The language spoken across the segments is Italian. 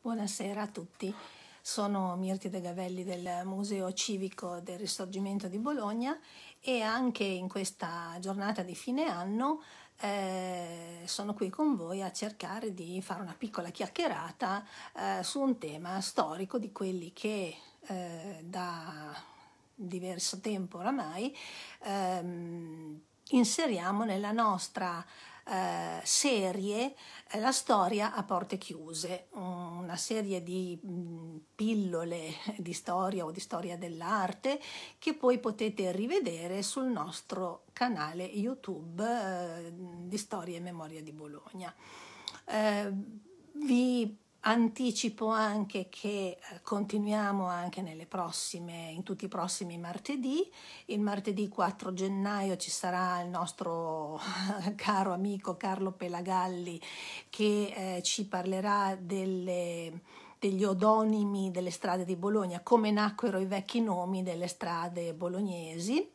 Buonasera a tutti, sono Mirti De Gavelli del Museo Civico del Risorgimento di Bologna e anche in questa giornata di fine anno eh, sono qui con voi a cercare di fare una piccola chiacchierata eh, su un tema storico di quelli che eh, da diverso tempo oramai ehm, inseriamo nella nostra eh, serie eh, La storia a porte chiuse, mm, una serie di mm, pillole di storia o di storia dell'arte che poi potete rivedere sul nostro canale YouTube eh, di Storia e Memoria di Bologna. vi Anticipo anche che eh, continuiamo anche prossime, in tutti i prossimi martedì. Il martedì 4 gennaio ci sarà il nostro caro amico Carlo Pelagalli che eh, ci parlerà delle, degli odonimi delle strade di Bologna, come nacquero i vecchi nomi delle strade bolognesi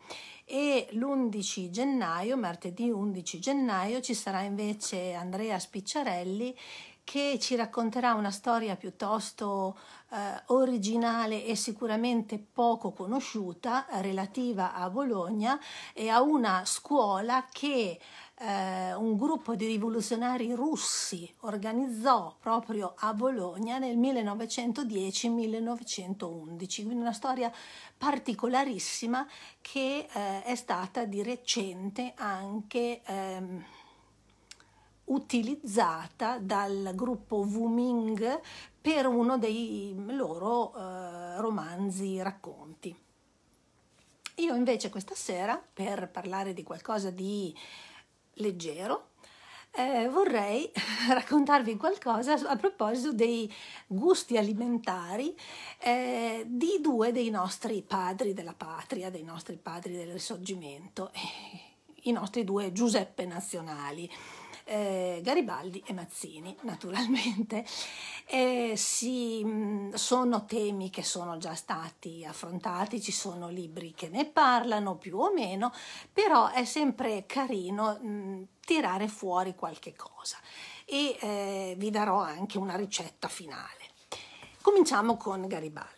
e l'11 gennaio, martedì 11 gennaio, ci sarà invece Andrea Spicciarelli che ci racconterà una storia piuttosto eh, originale e sicuramente poco conosciuta relativa a Bologna e a una scuola che eh, un gruppo di rivoluzionari russi organizzò proprio a Bologna nel 1910-1911, quindi una storia particolarissima che eh, è stata di recente anche... Ehm, utilizzata dal gruppo Wu Ming per uno dei loro eh, romanzi racconti. Io invece questa sera, per parlare di qualcosa di leggero, eh, vorrei raccontarvi qualcosa a proposito dei gusti alimentari eh, di due dei nostri padri della patria, dei nostri padri del risorgimento, i nostri due Giuseppe nazionali eh, Garibaldi e Mazzini, naturalmente. Eh, sì, sono temi che sono già stati affrontati, ci sono libri che ne parlano più o meno, però è sempre carino mh, tirare fuori qualche cosa e eh, vi darò anche una ricetta finale. Cominciamo con Garibaldi.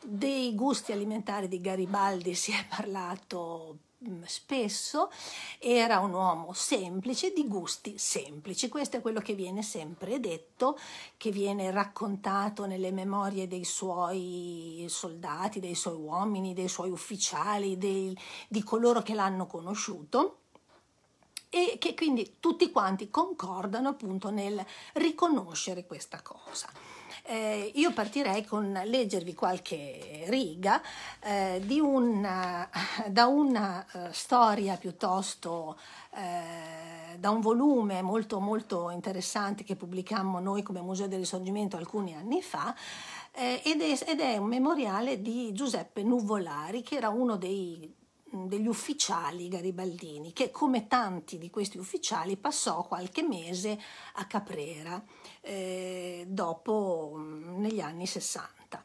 Dei gusti alimentari di Garibaldi si è parlato Mm, spesso era un uomo semplice, di gusti semplici. Questo è quello che viene sempre detto, che viene raccontato nelle memorie dei suoi soldati, dei suoi uomini, dei suoi ufficiali, dei, di coloro che l'hanno conosciuto e che quindi tutti quanti concordano appunto nel riconoscere questa cosa. Eh, io partirei con leggervi qualche riga eh, una, da una uh, storia piuttosto eh, da un volume molto molto interessante che pubblicammo noi come Museo del Risorgimento alcuni anni fa eh, ed è, ed, è, un memoriale di Giuseppe Nuvolari che era uno dei Mm, degli ufficiali garibaldini, che come tanti di questi ufficiali passò qualche mese a Caprera eh, dopo, mm, negli anni 60.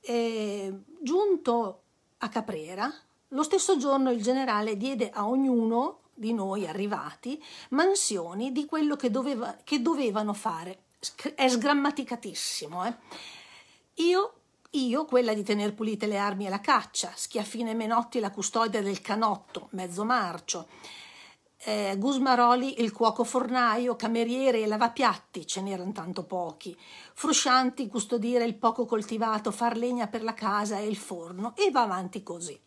E, giunto a Caprera, lo stesso giorno il generale diede a ognuno di noi arrivati mansioni di quello che, doveva, che dovevano fare. È sgrammaticatissimo. Eh? Io io quella di tener pulite le armi e la caccia, Schiaffine Menotti la custodia del canotto, mezzo marcio, eh, Gusmaroli il cuoco fornaio, cameriere e lavapiatti, ce n'erano tanto pochi, Fruscianti custodire il poco coltivato, far legna per la casa e il forno, e va avanti così.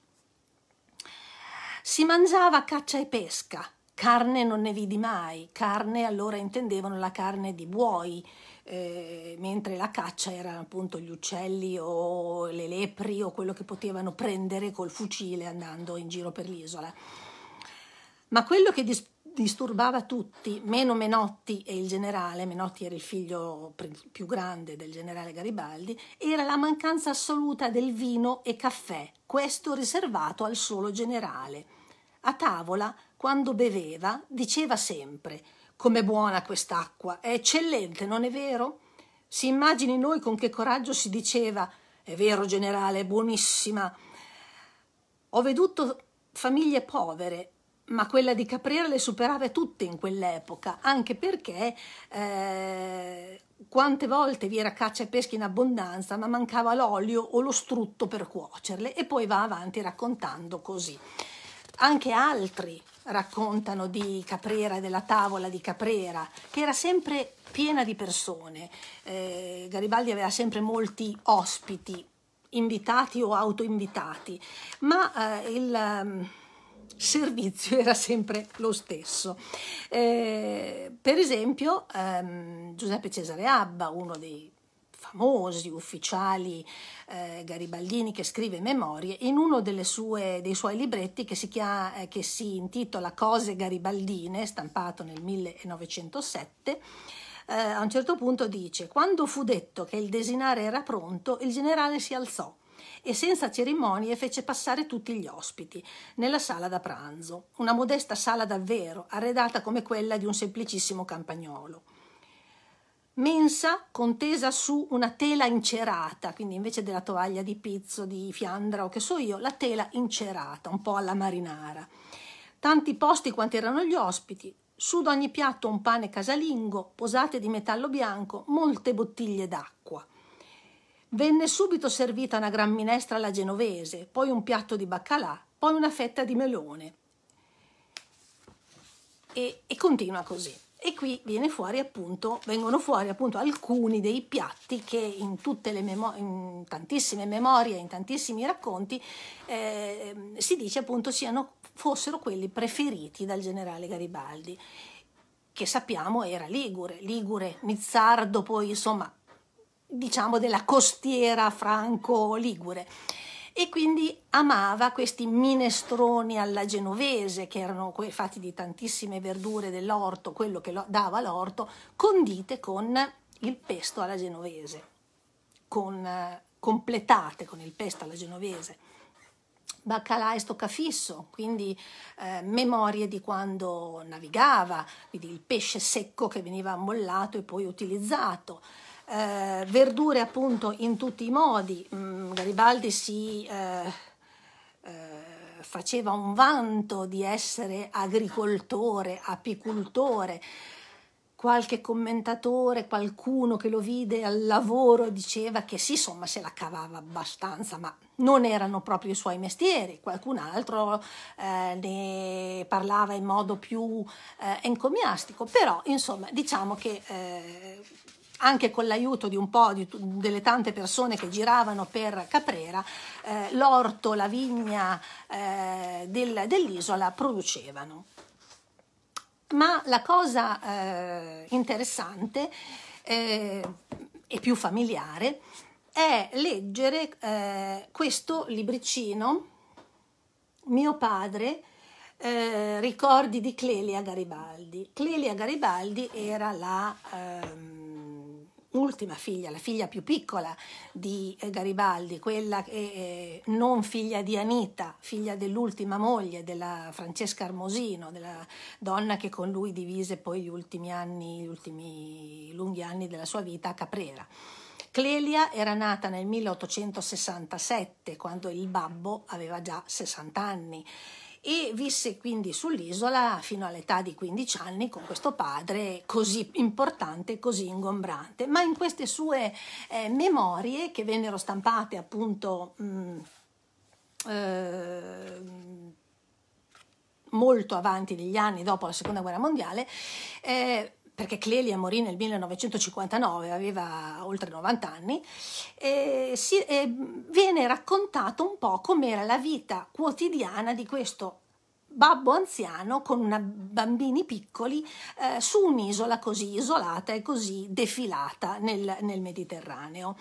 Si mangiava caccia e pesca, carne non ne vidi mai, carne allora intendevano la carne di buoi, eh, mentre la caccia erano appunto gli uccelli o le lepri o quello che potevano prendere col fucile andando in giro per l'isola. Ma quello che dis- disturbava tutti, meno Menotti e il generale, Menotti era il figlio più grande del generale Garibaldi, era la mancanza assoluta del vino e caffè, questo riservato al solo generale. A tavola quando beveva, diceva sempre Com'è buona quest'acqua, è eccellente, non è vero? Si immagini noi con che coraggio si diceva È vero, generale, è buonissima. Ho veduto famiglie povere, ma quella di Caprera le superava tutte in quell'epoca, anche perché eh, quante volte vi era caccia e pesca in abbondanza, ma mancava l'olio o lo strutto per cuocerle e poi va avanti raccontando così. Anche altri raccontano di Caprera e della tavola di Caprera, che era sempre piena di persone. Eh, Garibaldi aveva sempre molti ospiti, invitati o autoinvitati, ma eh, il um, servizio era sempre lo stesso. Eh, per esempio, ehm, Giuseppe Cesare Abba, uno dei famosi ufficiali eh, garibaldini che scrive memorie, in uno sue, dei suoi libretti che si, chiama, eh, che si, intitola Cose garibaldine, stampato nel 1907, eh, a un certo punto dice «Quando fu detto che il desinare era pronto, il generale si alzò e senza cerimonie fece passare tutti gli ospiti nella sala da pranzo, una modesta sala davvero, arredata come quella di un semplicissimo campagnolo» mensa contesa su una tela incerata, quindi invece della tovaglia di pizzo, di fiandra o che so io, la tela incerata, un po' alla marinara. Tanti posti quanti erano gli ospiti, su d'ogni piatto un pane casalingo, posate di metallo bianco, molte bottiglie d'acqua. Venne subito servita una gran minestra alla genovese, poi un piatto di baccalà, poi una fetta di melone. E, e continua così e qui fuori appunto, vengono fuori appunto alcuni dei piatti che in, memo in tantissime memorie, in tantissimi racconti, eh, si dice appunto siano, fossero quelli preferiti dal generale Garibaldi, che sappiamo era Ligure, Ligure, Mizzardo, poi insomma diciamo della costiera franco-ligure e quindi amava questi minestroni alla genovese che erano fatti di tantissime verdure dell'orto, quello che dava l'orto, condite con il pesto alla genovese, con, completate con il pesto alla genovese. Baccalà e stoccafisso, quindi eh, memorie di quando navigava, quindi il pesce secco che veniva ammollato e poi utilizzato, eh, verdure appunto in tutti i modi. Mm, Garibaldi si eh, eh, faceva un vanto di essere agricoltore, apicultore. Qualche commentatore, qualcuno che lo vide al lavoro diceva che sì, insomma, se la cavava abbastanza, ma non erano proprio i suoi mestieri. Qualcun altro eh, ne parlava in modo più eh, encomiastico, però insomma, diciamo che eh, anche con l'aiuto di un po' di, delle tante persone che giravano per Caprera, eh, l'orto, la vigna eh, del, dell'isola producevano. Ma la cosa eh, interessante eh, e più familiare è leggere eh, questo libricino, mio padre, eh, ricordi di Clelia Garibaldi. Clelia Garibaldi era la... Ehm, ultima figlia, la figlia più piccola di eh, Garibaldi, quella che è eh, non figlia di Anita, figlia dell'ultima moglie, della Francesca Armosino, della donna che con lui divise poi gli ultimi anni, gli ultimi lunghi anni della sua vita a Caprera. Clelia era nata nel 1867, quando il babbo aveva già 60 anni e visse quindi sull'isola fino all'età di 15 anni con questo padre così importante, così ingombrante. Ma in queste sue eh, memorie, che vennero stampate appunto mh, mm, eh, molto avanti negli anni dopo la seconda guerra mondiale, eh, perché Clelia morì nel 1959, aveva oltre 90 anni, e si, eh, viene raccontato un po' com'era la vita quotidiana di questo babbo anziano con una, bambini piccoli eh, su un'isola così isolata e così defilata nel, nel Mediterraneo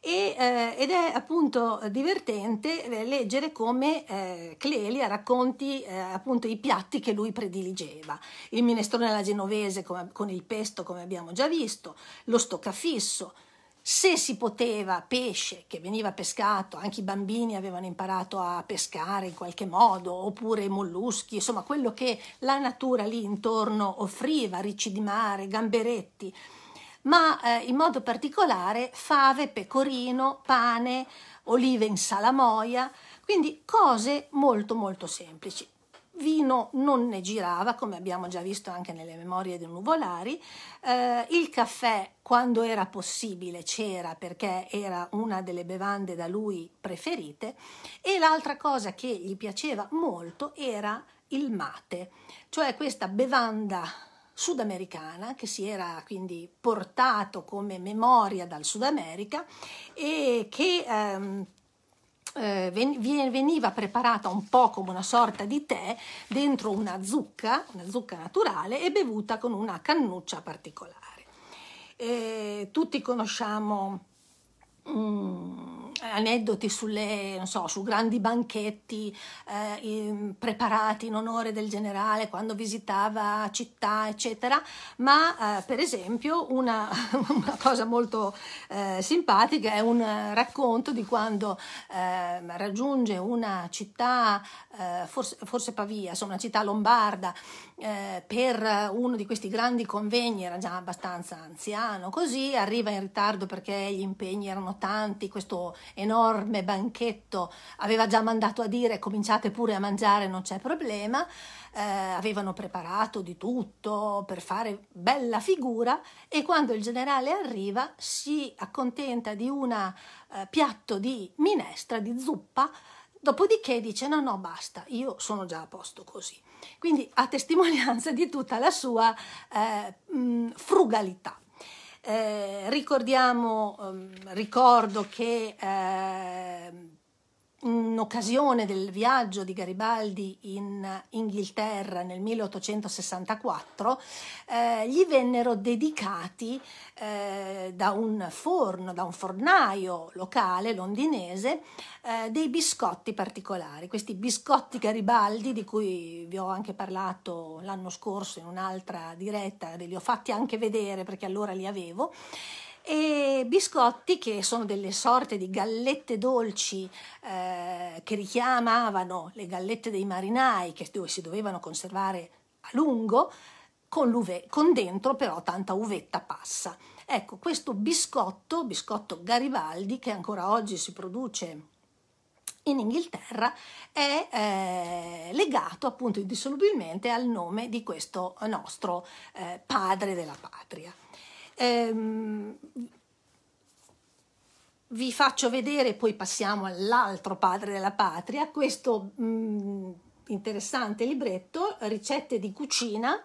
e, eh, ed è appunto divertente eh, leggere come eh, Clelia racconti eh, appunto i piatti che lui prediligeva, il minestrone alla genovese come, con il pesto come abbiamo già visto, lo stoccafisso, se si poteva pesce che veniva pescato, anche i bambini avevano imparato a pescare in qualche modo, oppure i molluschi, insomma quello che la natura lì intorno offriva, ricci di mare, gamberetti, ma eh, in modo particolare fave, pecorino, pane, olive in salamoia, quindi cose molto molto semplici. Vino non ne girava, come abbiamo già visto anche nelle memorie dei nuvolari, eh, il caffè quando era possibile c'era perché era una delle bevande da lui preferite e l'altra cosa che gli piaceva molto era il mate, cioè questa bevanda sudamericana che si era quindi portato come memoria dal Sud America e che ehm, eh, veniva preparata un po' come una sorta di tè dentro una zucca, una zucca naturale e bevuta con una cannuccia particolare. E tutti conosciamo mm, aneddoti sulle, so, su grandi banchetti eh, preparati in onore del generale quando visitava città, eccetera, ma eh, per esempio una, una cosa molto eh, simpatica è un racconto di quando ehm, raggiunge una città, eh, forse, forse, Pavia, insomma una città lombarda, eh, per uno di questi grandi convegni, era già abbastanza anziano, così arriva in ritardo perché gli impegni erano tanti, questo enorme banchetto aveva già mandato a dire cominciate pure a mangiare, non c'è problema, eh, avevano preparato di tutto per fare bella figura e quando il generale arriva si accontenta di un eh, piatto di minestra, di zuppa, Dopodiché dice no, no, basta, io sono già a posto così. Quindi a testimonianza di tutta la sua eh, frugalità. Eh, ricordiamo, ehm, ricordo che eh, in occasione del viaggio di Garibaldi in Inghilterra nel 1864, eh, gli vennero dedicati eh, da un forno, da un fornaio locale londinese, eh, dei biscotti particolari. Questi biscotti Garibaldi, di cui vi ho anche parlato l'anno scorso in un'altra diretta, ve li ho fatti anche vedere perché allora li avevo e biscotti che sono delle sorte di gallette dolci eh, che richiamavano le gallette dei marinai che dove si dovevano conservare a lungo con, con dentro però tanta uvetta passa. Ecco, questo biscotto, biscotto Garibaldi, che ancora oggi si produce in Inghilterra è eh, legato appunto indissolubilmente al nome di questo nostro eh, padre della patria. Ehm, vi faccio vedere, poi passiamo all'altro padre della patria, questo mh, mm, interessante libretto, Ricette di cucina,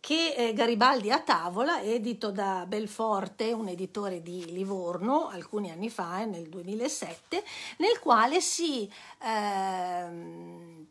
che eh, Garibaldi a tavola, edito da Belforte, un editore di Livorno, alcuni anni fa, eh, nel 2007, nel quale si... Ehm,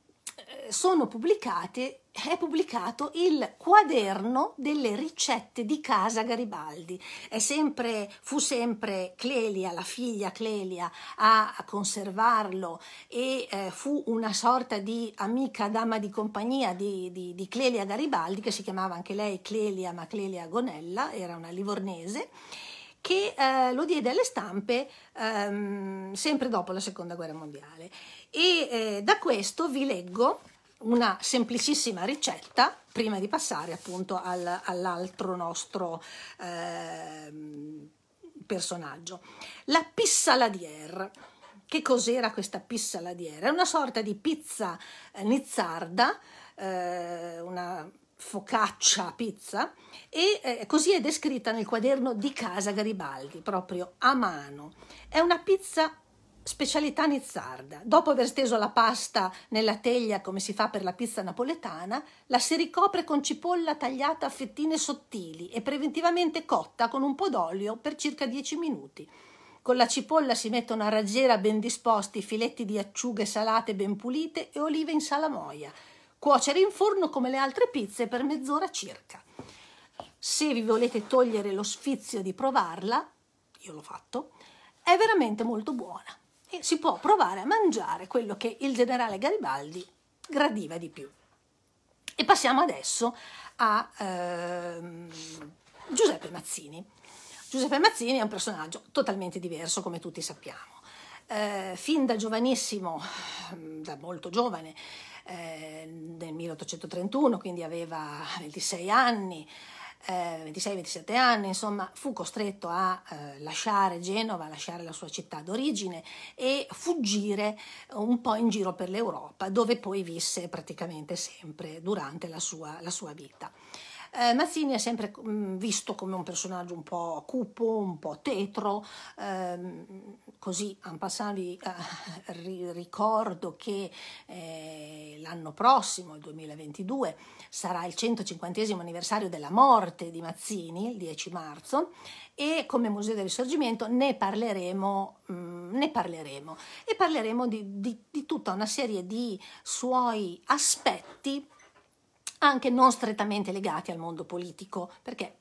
eh, sono pubblicate, è pubblicato il quaderno delle ricette di casa Garibaldi. Sempre, fu sempre Clelia, la figlia Clelia, a, a conservarlo e eh, fu una sorta di amica, dama di compagnia di, di, di, Clelia Garibaldi, che si chiamava anche lei Clelia, ma Clelia Gonella, era una livornese che eh, lo diede alle stampe ehm, sempre dopo la seconda guerra mondiale. E eh, da questo vi leggo una semplicissima ricetta prima di passare appunto al, all'altro nostro ehm, personaggio. La pissaladier. Che cos'era questa pissaladier? È una sorta di pizza eh, nizzarda, eh, una focaccia pizza e eh, così è descritta nel quaderno di casa Garibaldi, proprio a mano. È una pizza specialità nizzarda. Dopo aver steso la pasta nella teglia come si fa per la pizza napoletana, la si ricopre con cipolla tagliata a fettine sottili e preventivamente cotta con un po' d'olio per circa 10 minuti. Con la cipolla si mettono a raggiera ben disposti filetti di acciughe salate ben pulite e olive in salamoia Cuocere in forno come le altre pizze per mezz'ora circa. Se vi volete togliere lo sfizio di provarla, io l'ho fatto, è veramente molto buona e si può provare a mangiare quello che il generale Garibaldi gradiva di più. E passiamo adesso a ehm, Giuseppe Mazzini. Giuseppe Mazzini è un personaggio totalmente diverso, come tutti sappiamo eh, fin da giovanissimo, mm, da molto giovane, eh, nel 1831, quindi aveva 26 anni, eh, 26-27 anni, insomma, fu costretto a eh, lasciare Genova, lasciare la sua città d'origine e fuggire un po' in giro per l'Europa, dove poi visse praticamente sempre durante la sua, la sua vita. Eh, Mazzini è sempre mh, mm, visto come un personaggio un po' cupo, un po' tetro, ehm, così en passant vi eh, ri ricordo che eh, l'anno prossimo, il 2022, sarà il 150 anniversario della morte di Mazzini, il 10 marzo, e come Museo del Risorgimento ne parleremo, mh, mm, ne parleremo e parleremo di, di, di tutta una serie di suoi aspetti anche non strettamente legati al mondo politico, perché,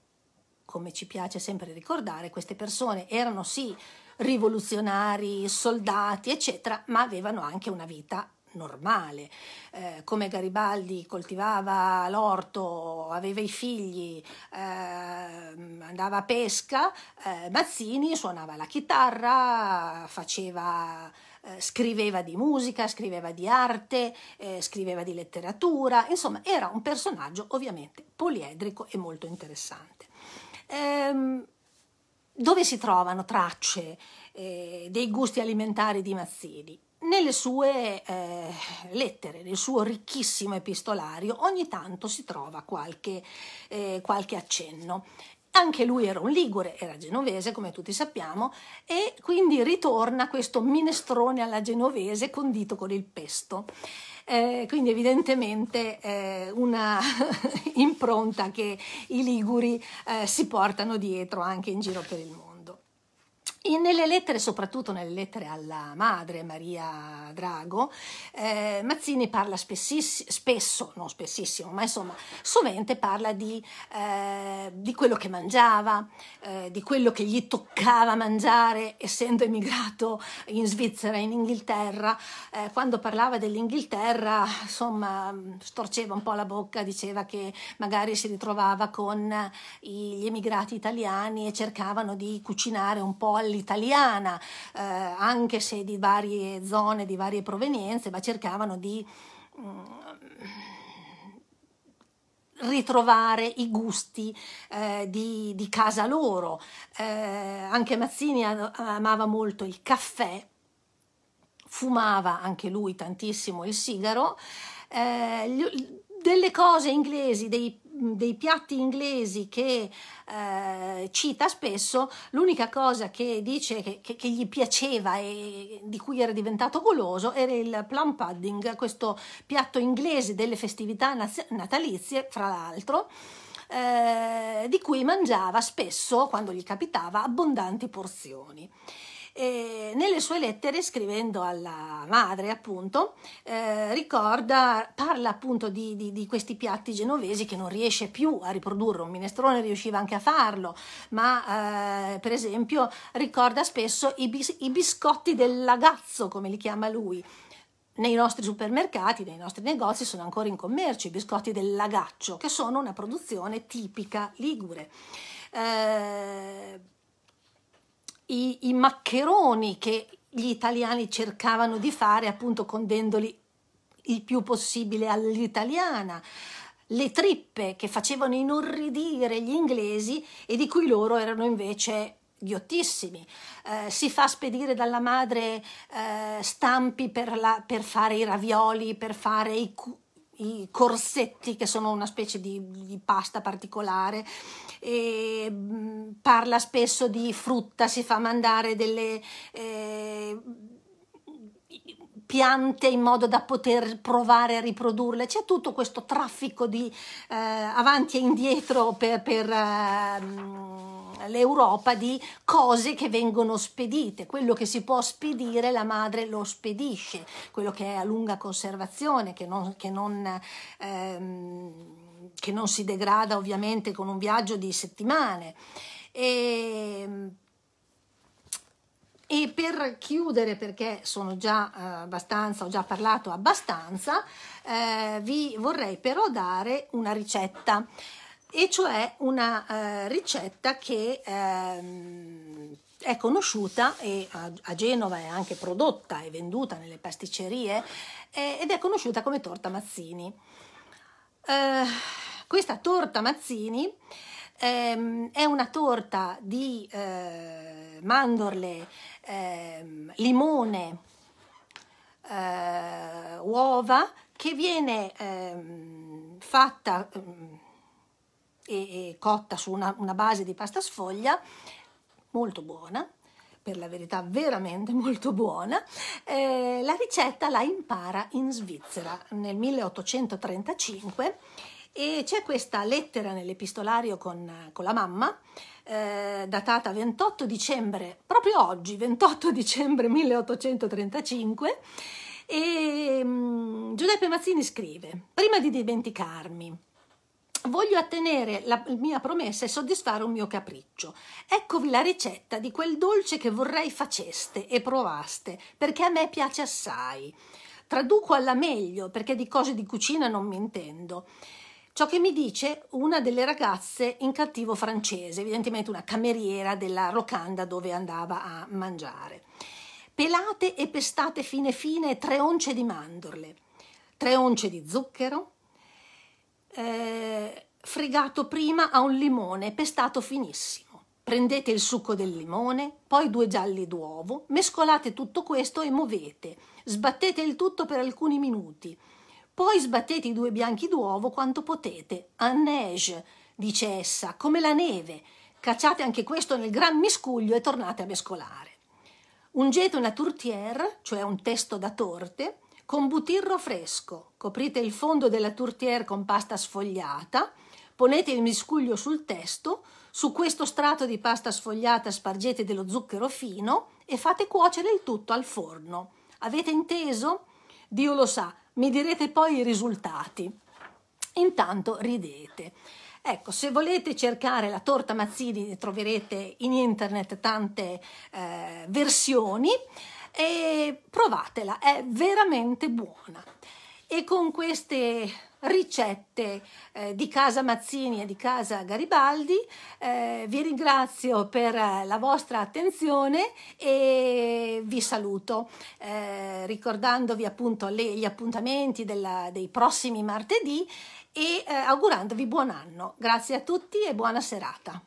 come ci piace sempre ricordare, queste persone erano sì rivoluzionari, soldati, eccetera, ma avevano anche una vita normale. Eh, come Garibaldi coltivava l'orto, aveva i figli, eh, andava a pesca, eh, Mazzini suonava la chitarra, faceva eh, scriveva di musica, scriveva di arte, eh, scriveva di letteratura, insomma era un personaggio ovviamente poliedrico e molto interessante. Ehm, dove si trovano tracce eh, dei gusti alimentari di Mazzini? Nelle sue eh, lettere, nel suo ricchissimo epistolario, ogni tanto si trova qualche, eh, qualche accenno anche lui era un ligure, era genovese come tutti sappiamo e quindi ritorna questo minestrone alla genovese condito con il pesto. Eh, quindi evidentemente eh, una impronta che i liguri eh, si portano dietro anche in giro per il mondo. E nelle lettere, soprattutto nelle lettere alla madre Maria Drago, eh, Mazzini parla spesso, non spessissimo, ma insomma, sovente parla di, eh, di quello che mangiava, eh, di quello che gli toccava mangiare, essendo emigrato in Svizzera, in Inghilterra. Eh, quando parlava dell'Inghilterra, insomma, storceva un po' la bocca, diceva che magari si ritrovava con eh, gli emigrati italiani e cercavano di cucinare un po' all'italiana, eh, anche se di varie zone, di varie provenienze, ma cercavano di mm, ritrovare i gusti eh, di, di, casa loro. Eh, anche Mazzini amava molto il caffè, fumava anche lui tantissimo il sigaro. Eh, delle cose inglesi, dei dei piatti inglesi che eh, cita spesso, l'unica cosa che dice che, che, che, gli piaceva e di cui era diventato goloso era il plum pudding, questo piatto inglese delle festività natalizie, fra l'altro, eh, di cui mangiava spesso, quando gli capitava, abbondanti porzioni. E nelle sue lettere, scrivendo alla madre, appunto, eh, ricorda, parla appunto di, di, di, questi piatti genovesi che non riesce più a riprodurre. Un minestrone riusciva anche a farlo, ma eh, per esempio ricorda spesso i, bis, i biscotti del lagazzo, come li chiama lui nei nostri supermercati, nei nostri negozi sono ancora in commercio i biscotti del lagaccio, che sono una produzione tipica ligure. Eh, i, i maccheroni che gli italiani cercavano di fare appunto condendoli il più possibile all'italiana, le trippe che facevano inorridire gli inglesi e di cui loro erano invece ghiottissimi. Eh, si fa spedire dalla madre eh, stampi per, la, per, fare i ravioli, per fare i, i corsetti, che sono una specie di, di pasta particolare, eh, parla spesso di frutta, si fa mandare delle eh, piante in modo da poter provare a riprodurle, c'è tutto questo traffico di eh, avanti e indietro per, per ehm, l'Europa di cose che vengono spedite, quello che si può spedire la madre lo spedisce, quello che è a lunga conservazione, che non... Che non ehm, che non si degrada ovviamente con un viaggio di settimane. E, ehm, e per chiudere, perché sono già eh, abbastanza, ho già parlato abbastanza, eh, vi vorrei però dare una ricetta, e cioè una eh, ricetta che ehm, è conosciuta e a, Genova è anche prodotta e venduta nelle pasticcerie eh, ed è conosciuta come torta Mazzini. Eh, questa torta Mazzini ehm, è una torta di eh, mandorle, ehm, limone, eh, uova che viene ehm, fatta ehm, e, e, cotta su una, una base di pasta sfoglia molto buona per la verità veramente molto buona, eh, la ricetta la impara in Svizzera nel 1835 e c'è questa lettera nell'epistolario con, con la mamma, eh, datata 28 dicembre, proprio oggi, 28 dicembre 1835, e um, Giuseppe Mazzini scrive, prima di dimenticarmi, Voglio attenere la mia promessa e soddisfare un mio capriccio. Eccovi la ricetta di quel dolce che vorrei faceste e provaste, perché a me piace assai. Traduco alla meglio, perché di cose di cucina non mi intendo. Ciò che mi dice una delle ragazze in cattivo francese, evidentemente una cameriera della locanda dove andava a mangiare. Pelate e pestate fine fine tre once di mandorle, tre once di zucchero, eh, fregato prima a un limone pestato finissimo. Prendete il succo del limone, poi due gialli d'uovo, mescolate tutto questo e muovete. Sbattete il tutto per alcuni minuti. Poi sbattete i due bianchi d'uovo quanto potete. A neige, dice essa, come la neve. Cacciate anche questo nel gran miscuglio e tornate a mescolare. Ungete una tourtière, cioè un testo da torte, con butirro fresco coprite il fondo della tourtière con pasta sfogliata, ponete il miscuglio sul testo, su questo strato di pasta sfogliata spargete dello zucchero fino e fate cuocere il tutto al forno. Avete inteso? Dio lo sa, mi direte poi i risultati. Intanto ridete. Ecco, se volete cercare la torta Mazzini troverete in internet tante eh, versioni e provatela, è veramente buona. E con queste ricette eh, di Casa Mazzini e di Casa Garibaldi. Eh, vi ringrazio per la vostra attenzione e vi saluto eh, ricordandovi appunto le, gli appuntamenti della, dei prossimi martedì e eh, augurandovi buon anno. Grazie a tutti e buona serata.